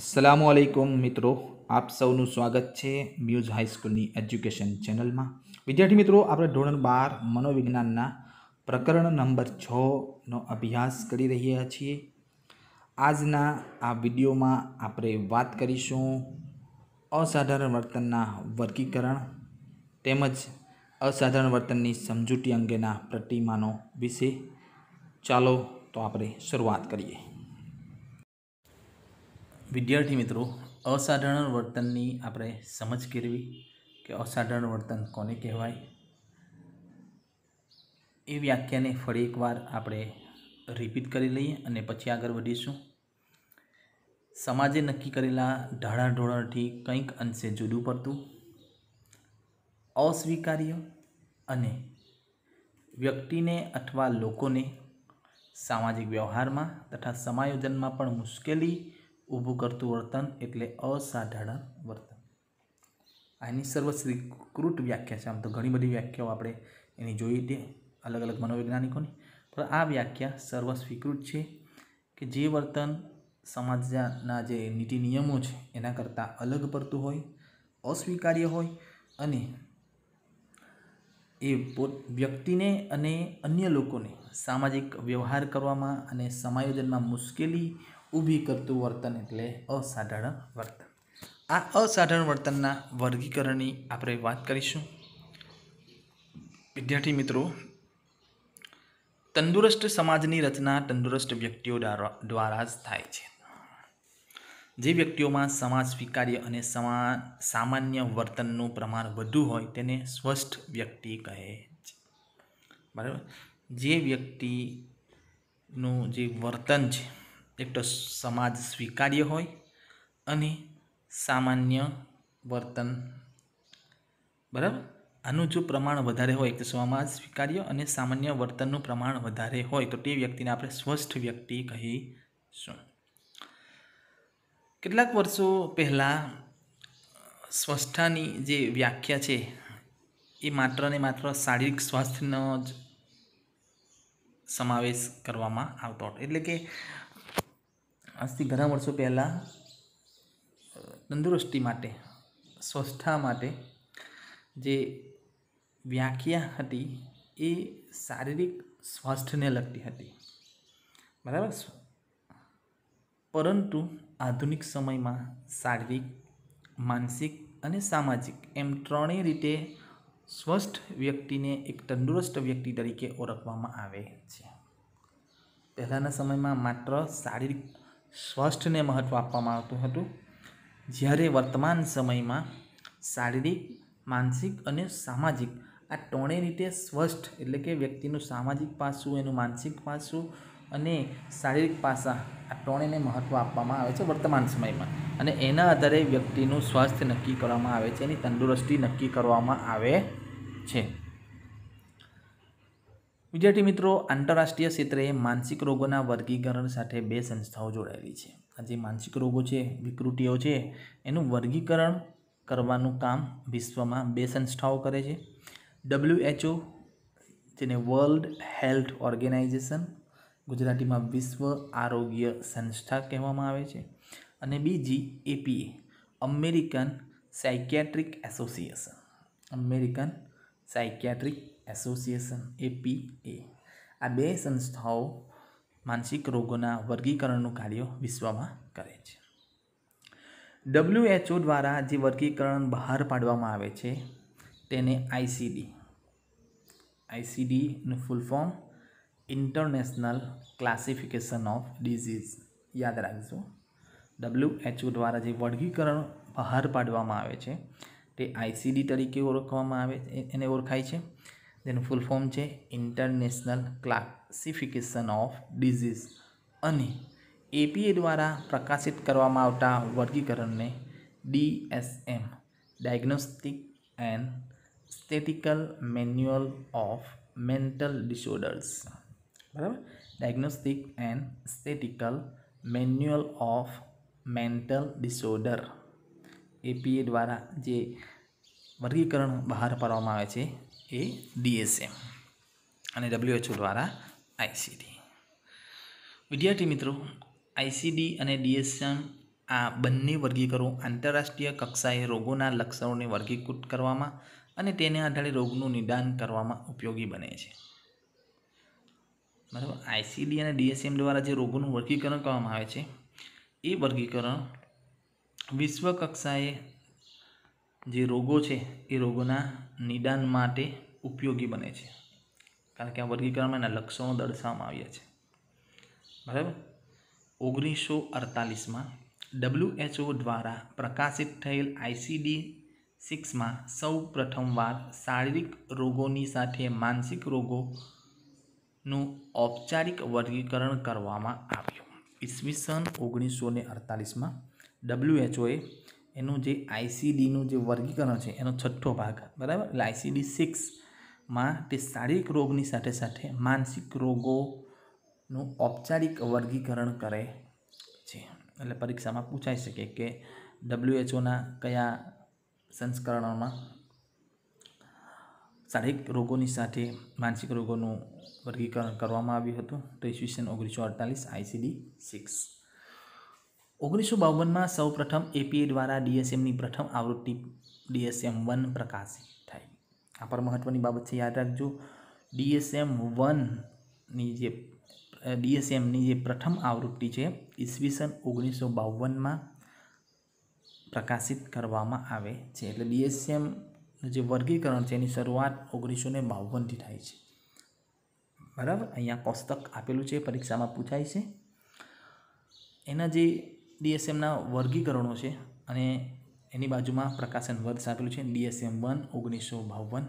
અસલામુ અલૈકુમ મિત્રો આપ સૌનું સ્વાગત છે મ્યુઝ હાઈસ્કૂલની એજ્યુકેશન ચેનલમાં વિદ્યાર્થી મિત્રો આપણે ધોરણ બાર મનોવિજ્ઞાનના પ્રકરણ નંબર છનો અભ્યાસ કરી રહ્યા છીએ આજના આ વિડીયોમાં આપણે વાત કરીશું અસાધારણ વર્તનના વર્ગીકરણ તેમજ અસાધારણ વર્તનની સમજૂતી અંગેના પ્રતિમાનો વિશે ચાલો તો આપણે શરૂઆત કરીએ વિદ્યાર્થી મિત્રો અસાધારણ વર્તનની આપણે સમજ કેળવી કે અસાધારણ વર્તન કોને કહેવાય એ વ્યાખ્યાને ફરી એકવાર આપણે રિપીટ કરી લઈએ અને પછી આગળ વધીશું સમાજે નક્કી કરેલા ઢાળાઢોળણથી કંઈક અંશે જુદું પડતું અસ્વીકાર્ય અને વ્યક્તિને અથવા લોકોને સામાજિક વ્યવહારમાં તથા સમાયોજનમાં પણ મુશ્કેલી ઊભું કરતું વર્તન એટલે અસાધારણ વર્તન આની સર્વસ્વીકૃત વ્યાખ્યા છે આમ તો ઘણી બધી વ્યાખ્યાઓ આપણે એની જોઈ હતી અલગ અલગ મનોવૈજ્ઞાનિકોની પણ આ વ્યાખ્યા સર્વસ્વીકૃત છે કે જે વર્તન સમાજના જે નીતિ નિયમો છે એના કરતાં અલગ પડતું હોય અસ્વીકાર્ય હોય અને એ પોત વ્યક્તિને અને અન્ય લોકોને સામાજિક વ્યવહાર કરવામાં અને સમાયોજનમાં મુશ્કેલી ઊભી કરતું વર્તન એટલે અસાધારણ વર્તન આ અસાધારણ વર્તનના વર્ગીકરણની આપણે વાત કરીશું વિદ્યાર્થી મિત્રો તંદુરસ્ત સમાજની રચના તંદુરસ્ત વ્યક્તિઓ દ્વારા જ થાય છે જે વ્યક્તિઓમાં સમાજ સ્વીકાર્ય અને સમા સામાન્ય વર્તનનું પ્રમાણ વધુ હોય તેને સ્વસ્થ વ્યક્તિ કહે છે બરાબર જે વ્યક્તિનું જે વર્તન છે એક તો સમાજ સ્વીકાર્ય હોય અને સામાન્ય વર્તન બરાબર આનું જો પ્રમાણ વધારે હોય તો સમાજ સ્વીકાર્ય અને સામાન્ય વર્તનનું પ્રમાણ વધારે હોય તો તે વ્યક્તિને આપણે સ્વસ્થ વ્યક્તિ કહીશું કેટલાક વર્ષો પહેલાં સ્વસ્થાની જે વ્યાખ્યા છે એ માત્ર ને માત્ર શારીરિક સ્વાસ્થ્યનો જ સમાવેશ કરવામાં આવતો હતો એટલે કે આજથી ઘણા વર્ષો પહેલાં તંદુરસ્તી માટે સ્વસ્થતા માટે જે વ્યાખ્યા હતી એ શારીરિક સ્વાસ્થ્યને લગતી હતી બરાબર પરંતુ આધુનિક સમયમાં શારીરિક માનસિક અને સામાજિક એમ ત્રણેય રીતે સ્વસ્થ વ્યક્તિને એક તંદુરસ્ત વ્યક્તિ તરીકે ઓળખવામાં આવે છે પહેલાંના સમયમાં માત્ર શારીરિક સ્વાસ્થ્યને મહત્ત્વ આપવામાં આવતું હતું જ્યારે વર્તમાન સમયમાં શારીરિક માનસિક અને સામાજિક આ ત્રણેય રીતે સ્વસ્થ એટલે કે વ્યક્તિનું સામાજિક પાસું એનું માનસિક પાસું અને શારીરિક પાસા આ ત્રણેયને મહત્ત્વ આપવામાં આવે છે વર્તમાન સમયમાં અને એના આધારે વ્યક્તિનું સ્વાસ્થ્ય નક્કી કરવામાં આવે છે એની તંદુરસ્તી નક્કી કરવામાં આવે છે વિદ્યાર્થી મિત્રો આંતરરાષ્ટ્રીય ક્ષેત્રે માનસિક રોગોના વર્ગીકરણ સાથે બે સંસ્થાઓ જોડાયેલી છે આ જે માનસિક રોગો છે વિકૃતિઓ છે એનું વર્ગીકરણ કરવાનું કામ વિશ્વમાં બે સંસ્થાઓ કરે છે ડબલ્યુએચઓ જેને વર્લ્ડ હેલ્થ ઓર્ગેનાઇઝેશન ગુજરાતીમાં વિશ્વ આરોગ્ય સંસ્થા કહેવામાં આવે છે અને બીજી APA American Psychiatric Association American Psychiatric Association A P A આ બે સંસ્થાઓ માનસિક રોગોના વર્ગીકરણનું કાર્ય વિશ્વમાં કરે છે ડબલ્યુએચઓ દ્વારા જે વર્ગીકરણ બહાર પાડવામાં આવે છે તેને આઈસીડી આઈસીડીનું full form international classification of disease યાદ રાખજો ડબલ્યુએચઓ દ્વારા જે વર્ગીકરણ બહાર પાડવામાં આવે છે તે આઈસીડી તરીકે ઓળખવામાં આવે એને ઓળખાય છે જેનું ફૂલ ફોર્મ છે ઇન્ટરનેશનલ ક્લાસિફિકેશન ઓફ ડિઝીઝ અને એપીએ દ્વારા પ્રકાશિત કરવામાં આવતા વર્ગીકરણને DSM diagnostic and statistical manual of mental disorders બરાબર diagnostic and statistical manual of mental disorder APA દ્વારા જે વર્ગીકરણ બહાર પાડવામાં આવે છે એ ડીએસએમ અને ડબલ્યુએચઓ દ્વારા આઈસીડી વિદ્યાર્થી મિત્રો આઈસીડી અને ડીએસએમ આ બંને વર્ગીકરો આંતરરાષ્ટ્રીય કક્ષાએ રોગોના લક્ષણોને વર્ગીકૃત કરવામાં અને તેને આધારે રોગનું નિદાન કરવામાં ઉપયોગી બને છે બરાબર આઈસીડી અને ડીએસએમ દ્વારા જે રોગોનું વર્ગીકરણ કરવામાં આવે છે એ વર્ગીકરણ વિશ્વ કક્ષાએ જે રોગો છે એ રોગોના નિદાન માટે ઉપયોગી બને છે કારણ કે આ વર્ગીકરણમાં એના લક્ષણો દર્શાવવામાં આવ્યા છે બરાબર ઓગણીસો અડતાલીસમાં ડબ્લ્યુએચઓ દ્વારા પ્રકાશિત થયેલ આઈસીડી સિક્સમાં સૌ પ્રથમવાર શારીરિક રોગોની સાથે માનસિક રોગોનું ઔપચારિક વર્ગીકરણ કરવામાં આવ્યું ઈસવીસન ઓગણીસો ને અડતાલીસમાં ડબ્લ્યુએચઓએ એનું જે આઈસીડીનું જે વર્ગીકરણ છે એનો છઠ્ઠો ભાગ બરાબર એટલે આઈસીડી સિક્સ માં તે શારીરિક રોગની સાથે સાથે માનસિક રોગોનું ઔપચારિક વર્ગીકરણ કરે છે એટલે પરીક્ષામાં પૂછાઈ શકે કે ડબલ્યુએચઓના કયા સંસ્કરણોમાં શારીરિક રોગોની સાથે માનસિક રોગોનું વર્ગીકરણ કરવામાં આવ્યું હતું તો ઈસવીસન ઓગણીસો અડતાલીસ આઈસીડી સિક્સ ઓગણીસો બાવનમાં સૌ પ્રથમ એપીએ દ્વારા ડીએસએમની પ્રથમ આવૃત્તિ ડીએસએમ વન પ્રકાશિત આ પર મહત્ત્વની બાબત છે યાદ રાખજો ડીએસએમ વનની જે ડીએસએમની જે પ્રથમ આવૃત્તિ છે ઈસવીસન ઓગણીસો બાવનમાં પ્રકાશિત કરવામાં આવે છે એટલે ડીએસએમ જે વર્ગીકરણ છે એની શરૂઆત ઓગણીસો ને બાવનથી થાય છે બરાબર અહીંયા કોષ્ટક આપેલું છે પરીક્ષામાં પૂછાય છે એના જે ડીએસએમના વર્ગીકરણો છે અને એની બાજુમાં પ્રકાશન વર્ષ આપેલું છે ડીએસએમ વન ઓગણીસો બાવન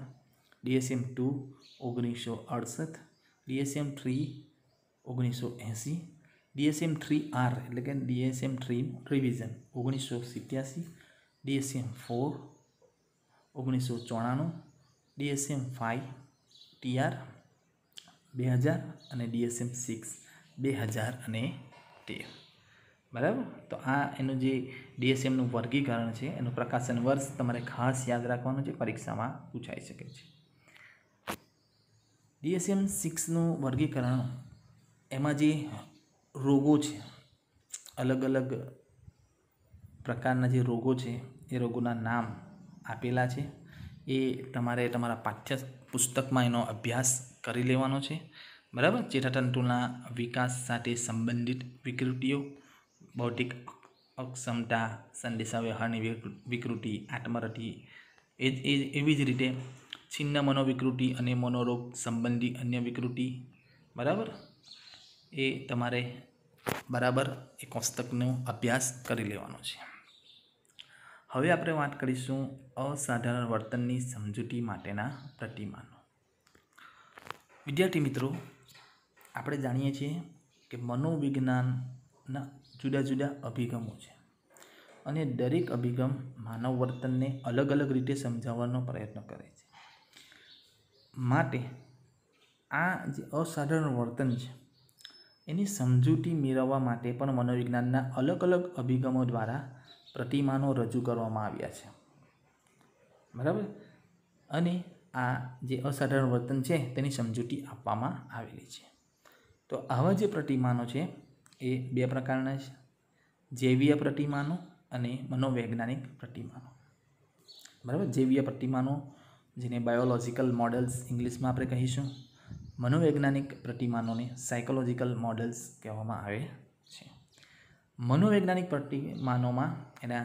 ડીએસએમ ટુ ઓગણીસો અડસઠ ડીએસએમ થ્રી ઓગણીસો એંસી ડીએસએમ થ્રી આર એટલે કે ડીએસએમ થ્રી રિવિઝન ઓગણીસો સિત્યાસી ડીએસએમ ફોર ઓગણીસો ચોરાણું ડીએસએમ ફાઇવ ટીઆર બે હજાર અને ડીએસએમ સિક્સ બે હજાર અને તેર બરાબર તો આ એનું જે ડીએસએમનું વર્ગીકરણ છે એનું પ્રકાશન વર્ષ તમારે ખાસ યાદ રાખવાનું છે પરીક્ષામાં પૂછાઈ શકે છે ડીએસએમ સિક્સનું વર્ગીકરણ એમાં જે રોગો છે અલગ અલગ પ્રકારના જે રોગો છે એ રોગોના નામ આપેલા છે એ તમારે તમારા પાઠ્ય પુસ્તકમાં એનો અભ્યાસ કરી લેવાનો છે બરાબર ચેતાતંતુના વિકાસ સાથે સંબંધિત વિકૃતિઓ ભૌતિક અક્ષમતા સંદેશા વ્યવહારની વિકૃતિ આત્મરતિ એ એવી જ રીતે છિન્ન મનોવિકૃતિ અને મનોરોગ સંબંધી અન્ય વિકૃતિ બરાબર એ તમારે બરાબર એ કોષ્ટકનો અભ્યાસ કરી લેવાનો છે હવે આપણે વાત કરીશું અસાધારણ વર્તનની સમજૂતી માટેના પ્રતિમાનો વિદ્યાર્થી મિત્રો આપણે જાણીએ છીએ કે મનોવિજ્ઞાનના જુદા જુદા અભિગમો છે અને દરેક અભિગમ માનવ વર્તનને અલગ અલગ રીતે સમજાવવાનો પ્રયત્ન કરે છે માટે આ જે અસાધારણ વર્તન છે એની સમજૂતી મેળવવા માટે પણ મનોવિજ્ઞાનના અલગ અલગ અભિગમો દ્વારા પ્રતિમાનો રજૂ કરવામાં આવ્યા છે બરાબર અને આ જે અસાધારણ વર્તન છે તેની સમજૂતી આપવામાં આવેલી છે તો આવા જે પ્રતિમાનો છે એ બે પ્રકારના છે જૈવીય પ્રતિમાનો અને મનોવૈજ્ઞાનિક પ્રતિમાનો બરાબર જૈવીય પ્રતિમાનો જેને બાયોલોજિકલ મોડલ્સ ઇંગ્લિશમાં આપણે કહીશું મનોવૈજ્ઞાનિક પ્રતિમાનોને સાયકોલોજિકલ મોડલ્સ કહેવામાં આવે છે મનોવૈજ્ઞાનિક પ્રતિમાનોમાં એના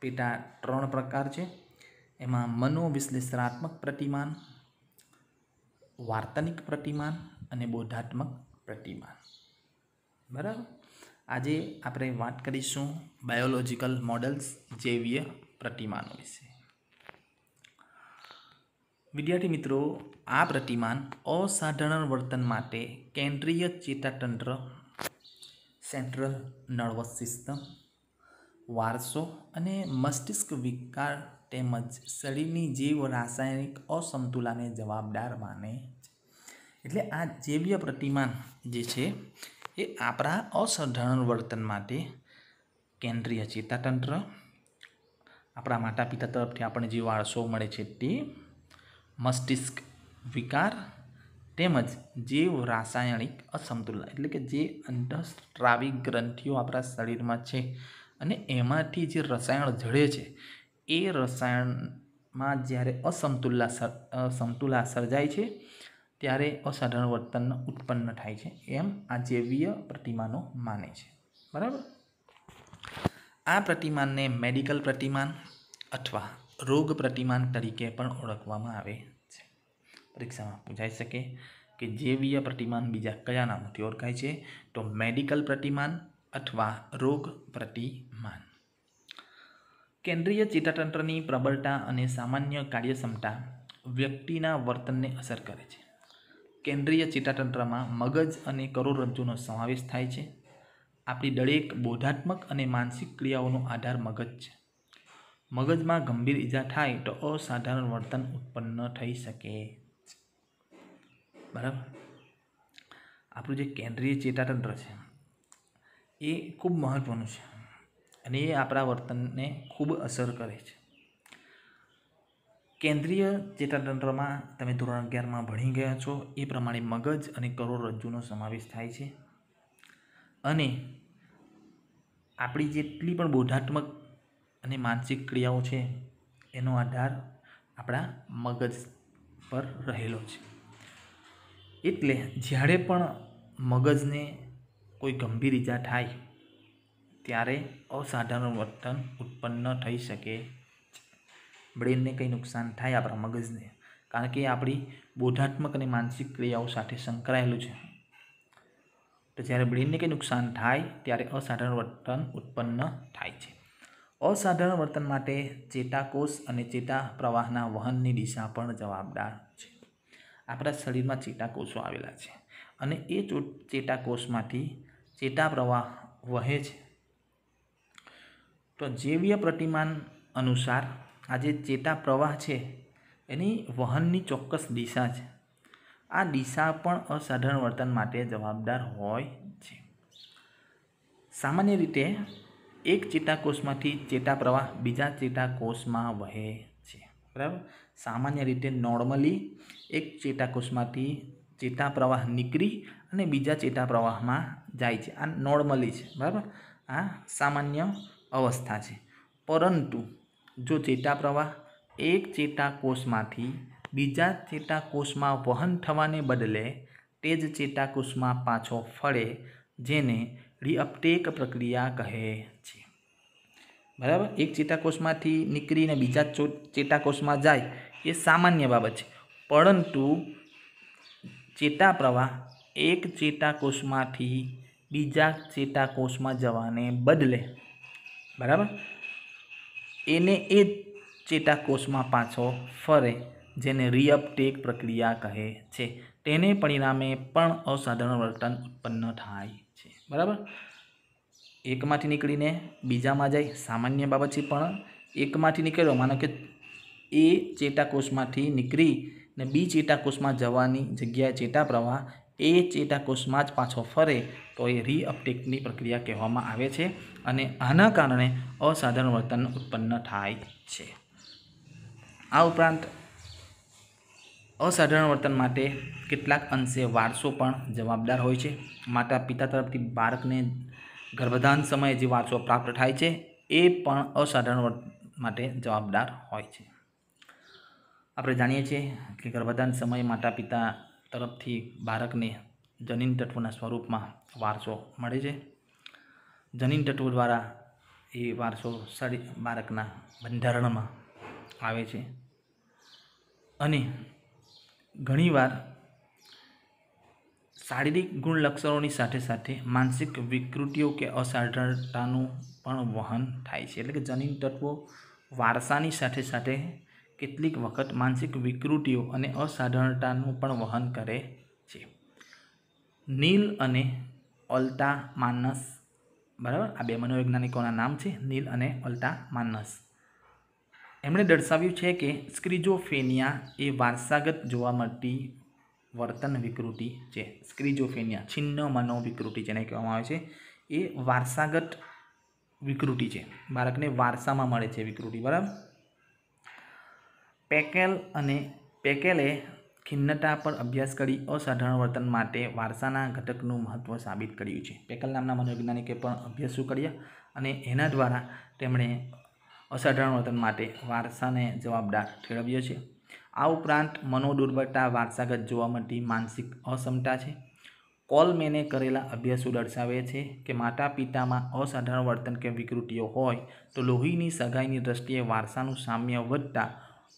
પેટા ત્રણ પ્રકાર છે એમાં મનોવિશ્લેષણાત્મક પ્રતિમાન વાર્તનિક પ્રતિમાન અને બોધાત્મક પ્રતિમાન બરાબર આજે આપણે વાત કરીશું બાયોલોજીકલ મોડલ્સ જૈવીય પ્રતિમાનો વિશે વિદ્યાર્થી મિત્રો આ પ્રતિમાન અસાધારણ વર્તન માટે કેન્દ્રીય ચેતાતંત્ર સેન્ટ્રલ નર્વસ સિસ્ટમ વારસો અને મસ્તિષ્ક વિકાર તેમજ શરીરની જીવ રાસાયણિક અસમતુલાને જવાબદાર માને છે એટલે આ જૈવ્ય પ્રતિમાન જે છે એ આપણા અસાધારણ વર્તન માટે કેન્દ્રીય ચેતાતંત્ર આપણા માતા પિતા તરફથી આપણને જે વારસો મળે છે તે મસ્તિષ્ક વિકાર તેમજ જીવ રાસાયણિક અસમતુલા એટલે કે જે અંધસ્ત્રાવી ગ્રંથિઓ આપણા શરીરમાં છે અને એમાંથી જે રસાયણ જડે છે એ રસાયણમાં જ્યારે અસમતુલા સમતુલા સર્જાય છે ત્યારે અસાધારણ વર્તન ઉત્પન્ન થાય છે એમ આ જૈવીય પ્રતિમાનો માને છે બરાબર આ પ્રતિમાનને મેડિકલ પ્રતિમાન અથવા રોગ પ્રતિમાન તરીકે પણ ઓળખવામાં આવે છે પરીક્ષામાં પૂછાઈ શકે કે જૈવીય પ્રતિમાન બીજા કયા નામથી ઓળખાય છે તો મેડિકલ પ્રતિમાન અથવા રોગ પ્રતિમાન કેન્દ્રીય ચેતાતંત્રની પ્રબળતા અને સામાન્ય કાર્યક્ષમતા વ્યક્તિના વર્તનને અસર કરે છે કેન્દ્રીય ચેતાતંત્રમાં મગજ અને કરોડરજ્જુનો સમાવેશ થાય છે આપણી દરેક બોધાત્મક અને માનસિક ક્રિયાઓનો આધાર મગજ છે મગજમાં ગંભીર ઈજા થાય તો અસાધારણ વર્તન ઉત્પન્ન થઈ શકે બરાબર આપણું જે કેન્દ્રીય ચેતાતંત્ર છે એ ખૂબ મહત્ત્વનું છે અને એ આપણા વર્તનને ખૂબ અસર કરે છે કેન્દ્રીય ચેતાતંત્રમાં તમે ધોરણ અગિયારમાં ભણી ગયા છો એ પ્રમાણે મગજ અને કરોડરજ્જુનો સમાવેશ થાય છે અને આપણી જેટલી પણ બોધાત્મક અને માનસિક ક્રિયાઓ છે એનો આધાર આપણા મગજ પર રહેલો છે એટલે જ્યારે પણ મગજને કોઈ ગંભીર ઈજા થાય ત્યારે અસાધારણ વર્તન ઉત્પન્ન થઈ શકે બ્રેનને કંઈ નુકસાન થાય આપણા મગજને કારણ કે આપણી બોધાત્મક અને માનસિક ક્રિયાઓ સાથે સંકળાયેલું છે તો જ્યારે બ્રેનને કંઈ નુકસાન થાય ત્યારે અસાધારણ વર્તન ઉત્પન્ન થાય છે અસાધારણ વર્તન માટે ચેતાકોષ અને ચેતા પ્રવાહના વહનની દિશા પણ જવાબદાર છે આપણા શરીરમાં ચેતાકોષો આવેલા છે અને એ ચેતાકોષમાંથી ચેતા પ્રવાહ વહે છે તો જૈવીય પ્રતિમાન અનુસાર આ જે ચેતા પ્રવાહ છે એની વહનની ચોક્કસ દિશા છે આ દિશા પણ અસાધારણ વર્તન માટે જવાબદાર હોય છે સામાન્ય રીતે એક ચેતાકોષમાંથી ચેતા પ્રવાહ બીજા ચેતાકોષમાં વહે છે બરાબર સામાન્ય રીતે નોર્મલી એક ચેતાકોષમાંથી ચેતા પ્રવાહ નીકળી અને બીજા ચેતા પ્રવાહમાં જાય છે આ નોર્મલી છે બરાબર આ સામાન્ય અવસ્થા છે પરંતુ જો ચેતાપ્રવાહ એક ચેતાકોષમાંથી બીજા ચેતાકોષમાં વહન થવાને બદલે તે જ ચેતાકોષમાં પાછો ફરે જેને રીઅપટેક પ્રક્રિયા કહે છે બરાબર એક ચેતાકોષમાંથી નીકળીને બીજા ચેતાકોષમાં જાય એ સામાન્ય બાબત છે પરંતુ ચેતાપ્રવાહ એક ચેતાકોષમાંથી બીજા ચેતાકોષમાં જવાને બદલે બરાબર એને એ ચેતાકોષમાં પાછો ફરે જેને રીઅપટેક પ્રક્રિયા કહે છે તેને પરિણામે પણ અસાધારણ વર્તન ઉત્પન્ન થાય છે બરાબર એકમાંથી નીકળીને બીજામાં જાય સામાન્ય બાબત છે પણ એકમાંથી નીકળ્યો માનો કે એ ચેતાકોષમાંથી નીકળીને બી ચેતાકોષમાં જવાની જગ્યાએ ચેતા પ્રવાહ એ ચેતાકોષમાં જ પાછો ફરે તો એ રીઅપટેકની પ્રક્રિયા કહેવામાં આવે છે અને આના કારણે અસાધારણ વર્તન ઉત્પન્ન થાય છે આ ઉપરાંત અસાધારણ વર્તન માટે કેટલાક અંશે વારસો પણ જવાબદાર હોય છે માતા પિતા તરફથી બાળકને ગર્ભધાન સમયે જે વારસો પ્રાપ્ત થાય છે એ પણ અસાધારણ માટે જવાબદાર હોય છે આપણે જાણીએ છીએ કે ગર્ભધાન સમયે માતા પિતા તરફથી બાળકને જનીન તત્વના સ્વરૂપમાં વારસો મળે છે જનીન તત્વો દ્વારા એ વારસો શરીર બાળકના બંધારણમાં આવે છે અને ઘણીવાર શારીરિક ગુણલક્ષણોની સાથે સાથે માનસિક વિકૃતિઓ કે અસાધારણતાનું પણ વહન થાય છે એટલે કે જનીન તત્વો વારસાની સાથે સાથે કેટલીક વખત માનસિક વિકૃતિઓ અને અસાધારણતાનું પણ વહન કરે છે નીલ અને ઓલ્ટા માનસ બરાબર આ બે મનોવૈજ્ઞાનિકોના નામ છે નીલ અને ઓલ્ટા માનસ એમણે દર્શાવ્યું છે કે સ્ક્રીજોફેનિયા એ વારસાગત જોવા મળતી વર્તન વિકૃતિ છે સ્ક્રિજોફેનિયા છિન્ન મનોવિકૃતિ જેને કહેવામાં આવે છે એ વારસાગત વિકૃતિ છે બાળકને વારસામાં મળે છે વિકૃતિ બરાબર પેકેલ અને પેકેલે ખિન્નતા પર અભ્યાસ કરી અસાધારણ વર્તન માટે વારસાના ઘટકનું મહત્ત્વ સાબિત કર્યું છે પેકેલ નામના મનોવૈજ્ઞાનિકે પણ અભ્યાસો કર્યા અને એના દ્વારા તેમણે અસાધારણ વર્તન માટે વારસાને જવાબદાર ઠેરવ્યો છે આ ઉપરાંત મનોદુર્બળતા વારસાગત જોવા મળતી માનસિક અસમતા છે કોલમેને કરેલા અભ્યાસો દર્શાવે છે કે માતા પિતામાં અસાધારણ વર્તન કે વિકૃતિઓ હોય તો લોહીની સગાઈની દ્રષ્ટિએ વારસાનું સામ્ય વધતા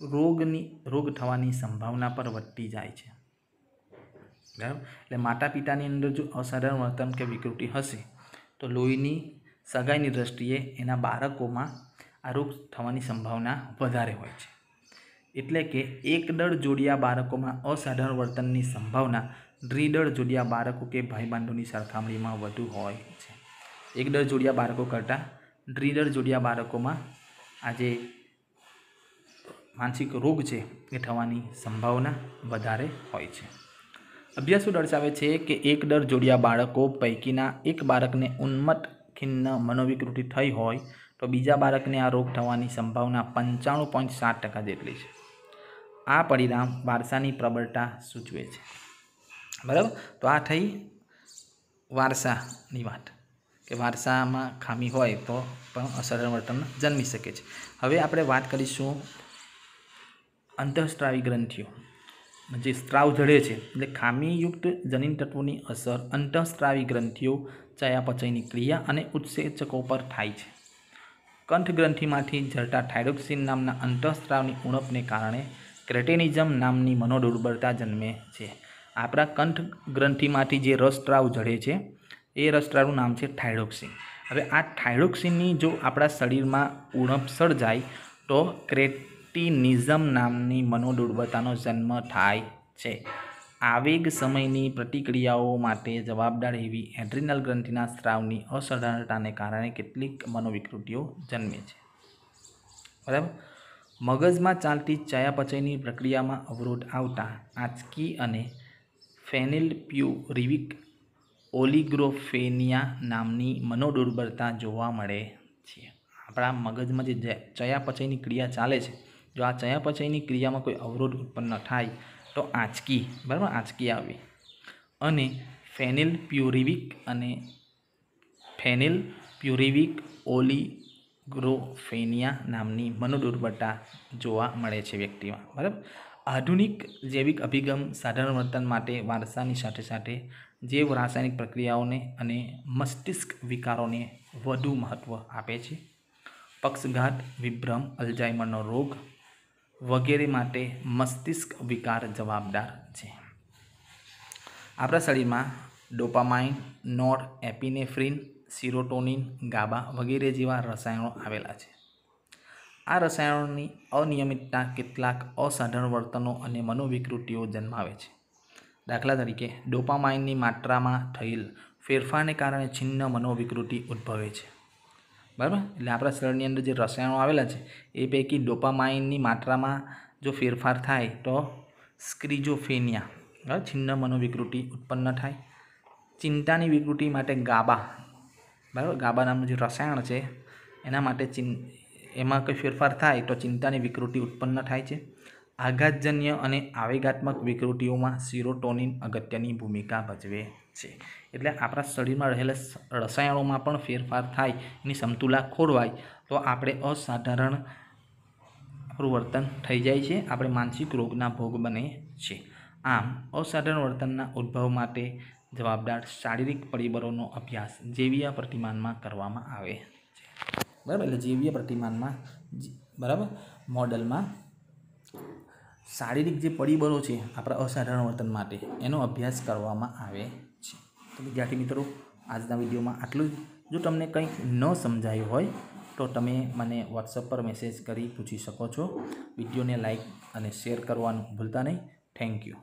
રોગની રોગ થવાની સંભાવના પર વધતી જાય છે બરાબર એટલે માતા પિતાની અંદર જો અસાધારણ વર્તન કે વિકૃતિ હશે તો લોહીની સગાઈની દ્રષ્ટિએ એના બાળકોમાં આ રોગ થવાની સંભાવના વધારે હોય છે એટલે કે એકદળ જોડિયા બાળકોમાં અસાધારણ વર્તનની સંભાવના દ્વિદળ જોડિયા બાળકો કે ભાઈબંધોની સરખામણીમાં વધુ હોય છે એકદળ જોડિયા બાળકો કરતાં દ્વિદળ જોડિયા બાળકોમાં આજે માનસિક રોગ છે એ થવાની સંભાવના વધારે હોય છે અભ્યાસો દર્શાવે છે કે એક ડર જોડિયા બાળકો પૈકીના એક બાળકને ઉન્મત ખિન્ન મનોવિકૃતિ થઈ હોય તો બીજા બાળકને આ રોગ થવાની સંભાવના પંચાણું પોઈન્ટ સાત ટકા જેટલી છે આ પરિણામ વારસાની પ્રબળતા સૂચવે છે બરાબર તો આ થઈ વારસાની વાત કે વારસામાં ખામી હોય તો પણ અસર વર્તન જન્મી શકે છે હવે આપણે વાત કરીશું અંતઃસ્ત્રાવી ગ્રંથિઓ જે સ્ત્રાવ જડે છે એટલે ખામીયુક્ત જનીન તત્વોની અસર અંતઃસ્ત્રાવી ગ્રંથિઓ ચયાપચયની ક્રિયા અને ઉત્સેચકો પર થાય છે કંઠગ્રંથિમાંથી જળતા થાઇરોક્સિન નામના અંતઃસ્ત્રાવની ઉણપને કારણે ક્રેટેનિઝમ નામની મનોદુર્બળતા જન્મે છે આપણા કંઠ ગ્રંથિમાંથી જે રસસ્ત્રાવ જડે છે એ રસસ્ત્રાવનું નામ છે થાઇરોક્સિન હવે આ થાઇરોક્સિનની જો આપણા શરીરમાં ઉણપ સર્જાય તો ક્રેટ નિઝમ નામની મનોદુર્બળતાનો જન્મ થાય છે આવેગ સમયની પ્રતિક્રિયાઓ માટે જવાબદાર એવી એડ્રિનલ ગ્રંથિના સ્ત્રાવની અસધારણતાને કારણે કેટલીક મનોવિકૃતિઓ જન્મે છે બરાબર મગજમાં ચાલતી ચયાપચયની પ્રક્રિયામાં અવરોધ આવતા આંચકી અને ફેનિલ પ્યુરિવિક ઓલિગ્રોફેનિયા નામની મનોદુર્બળતા જોવા મળે છે આપણા મગજમાં જે ચયાપચયની ક્રિયા ચાલે છે જો આ ચયાપચયની ક્રિયામાં કોઈ અવરોધ ઉત્પન્ન થાય તો આંચકી બરાબર આંચકી આવે અને ફેનિલ પ્યુરિવિક અને ફેનિલ પ્યુરિવિક ઓલિગ્રોફેનિયા નામની મનોદુર્બળતા જોવા મળે છે વ્યક્તિમાં બરાબર આધુનિક જૈવિક અભિગમ સાધારણ વર્તન માટે વારસાની સાથે સાથે જૈવ રાસાયણિક પ્રક્રિયાઓને અને મસ્તિષ્ક વિકારોને વધુ મહત્ત્વ આપે છે પક્ષઘાત વિભ્રમ અલ્ઝાઇમરનો રોગ વગેરે માટે મસ્તિષ્ક વિકાર જવાબદાર છે આપણા શરીરમાં ડોપામાઇન નોર એપિનેફ્રિન સિરોટોનિન ગાબા વગેરે જેવા રસાયણો આવેલા છે આ રસાયણોની અનિયમિતતા કેટલાક અસાધારણ વર્તનો અને મનોવિકૃતિઓ જન્માવે છે દાખલા તરીકે ડોપામાઇનની માત્રામાં થયેલ ફેરફારને કારણે છિન્ન મનોવિકૃતિ ઉદ્ભવે છે બરાબર એટલે આપણા શરીરની અંદર જે રસાયણો આવેલા છે એ પૈકી ડોપામાઇનની માત્રામાં જો ફેરફાર થાય તો સ્ક્રીજોફેનિયા બરાબર છિન્ન મનોવિકૃતિ ઉત્પન્ન થાય ચિંતાની વિકૃતિ માટે ગાબા બરાબર ગાબા નામનું જે રસાયણ છે એના માટે ચિન એમાં કંઈ ફેરફાર થાય તો ચિંતાની વિકૃતિ ઉત્પન્ન થાય છે આઘાતજન્ય અને આવેગાત્મક વિકૃતિઓમાં સિરોટોનિન અગત્યની ભૂમિકા ભજવે છે એટલે આપણા શરીરમાં રહેલા રસાયણોમાં પણ ફેરફાર થાય એની સમતુલા ખોરવાય તો આપણે અસાધારણ વર્તન થઈ જાય છે આપણે માનસિક રોગના ભોગ બને છે આમ અસાધારણ વર્તનના ઉદ્ભવ માટે જવાબદાર શારીરિક પરિબળોનો અભ્યાસ જૈવીય પ્રતિમાનમાં કરવામાં આવે છે બરાબર એટલે જૈવીય પ્રતિમાનમાં બરાબર મોડલમાં શારીરિક જે પરિબળો છે આપણા અસાધારણ વર્તન માટે એનો અભ્યાસ કરવામાં આવે તો વિદ્યાર્થી મિત્રો આજના વિડીયોમાં આટલું જ જો તમને કંઈક ન સમજાયું હોય તો તમે મને વોટ્સઅપ પર મેસેજ કરી પૂછી શકો છો વિડીયોને લાઇક અને શેર કરવાનું ભૂલતા નહીં થેન્ક યુ